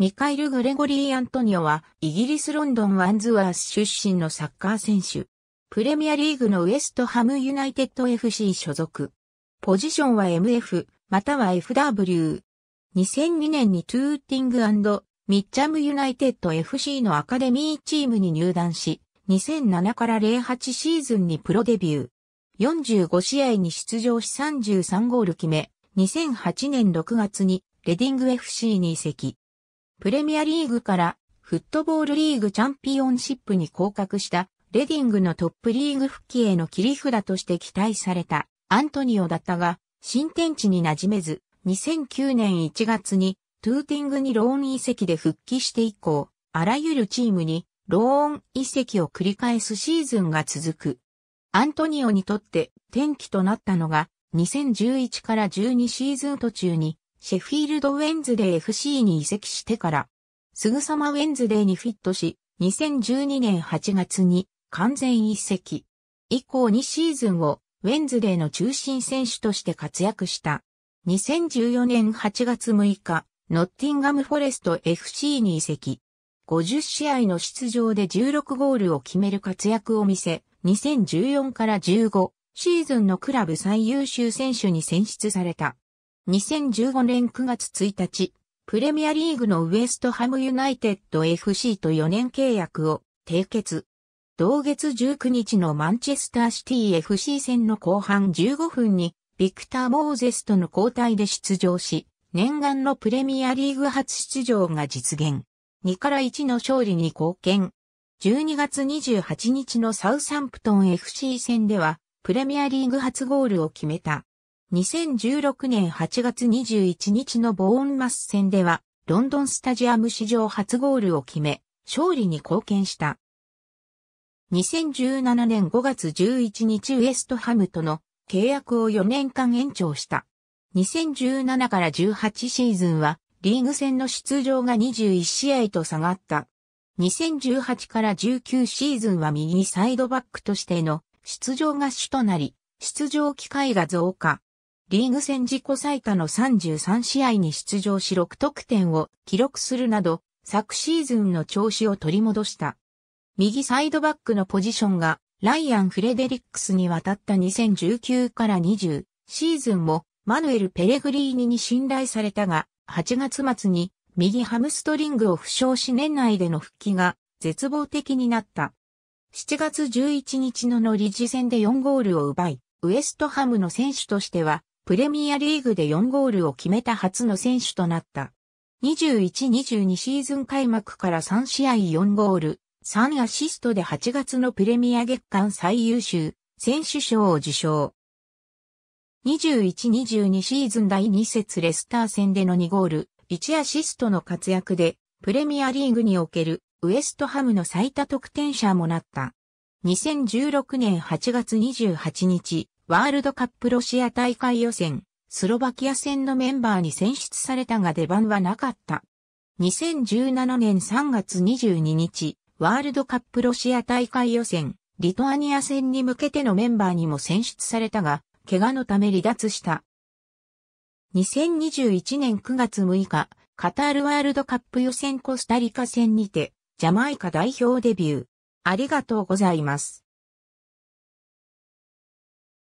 ミカイル・グレゴリー・アントニオは、イギリス・ロンドン・ワンズワース出身のサッカー選手。プレミアリーグのウエストハム・ユナイテッド FC 所属。ポジションは MF、または FW。2002年にトゥーティングミッチャム・ユナイテッド FC のアカデミーチームに入団し、2007から08シーズンにプロデビュー。45試合に出場し33ゴール決め、2008年6月にレディング FC に移籍。プレミアリーグからフットボールリーグチャンピオンシップに降格したレディングのトップリーグ復帰への切り札として期待されたアントニオだったが新天地に馴染めず2009年1月にトゥーティングにローン移籍で復帰して以降あらゆるチームにローン移籍を繰り返すシーズンが続く。アントニオにとって転機となったのが2011から12シーズン途中にシェフィールド・ウェンズデー FC に移籍してから、すぐさまウェンズデーにフィットし、2012年8月に完全移籍。以降2シーズンをウェンズデーの中心選手として活躍した。2014年8月6日、ノッティンガムフォレスト FC に移籍。50試合の出場で16ゴールを決める活躍を見せ、2014から15シーズンのクラブ最優秀選手に選出された。2015年9月1日、プレミアリーグのウエストハムユナイテッド FC と4年契約を締結。同月19日のマンチェスターシティ FC 戦の後半15分に、ビクター・モーゼスとの交代で出場し、念願のプレミアリーグ初出場が実現。2から1の勝利に貢献。12月28日のサウサンプトン FC 戦では、プレミアリーグ初ゴールを決めた。2016年8月21日のボーンマス戦では、ロンドンスタジアム史上初ゴールを決め、勝利に貢献した。2017年5月11日ウエストハムとの契約を4年間延長した。2017から18シーズンはリーグ戦の出場が21試合と下がった。2018から19シーズンは右サイドバックとしての出場が主となり、出場機会が増加。リーグ戦自己最多の33試合に出場し6得点を記録するなど、昨シーズンの調子を取り戻した。右サイドバックのポジションが、ライアン・フレデリックスに渡った2019から20シーズンも、マヌエル・ペレグリーニに信頼されたが、8月末に右ハムストリングを負傷し年内での復帰が絶望的になった。7月11日のノリジ戦で4ゴールを奪い、ウエストハムの選手としてはプレミアリーグで4ゴールを決めた初の選手となった。21-22シーズン開幕から3試合4ゴール、3アシストで8月のプレミア月間最優秀選手賞を受賞。21-22シーズン第2節レスター戦での2ゴール、1アシストの活躍で、プレミアリーグにおけるウエストハムの最多得点者もなった。2016年8月28日、ワールドカップロシア大会予選、スロバキア戦のメンバーに選出されたが出番はなかった。2017年3月22日、ワールドカップロシア大会予選、リトアニア戦に向けてのメンバーにも選出されたが、怪我のため離脱した。2021年9月6日、カタールワールドカップ予選コスタリカ戦にて、ジャマイカ代表デビュー。ありがとうございます。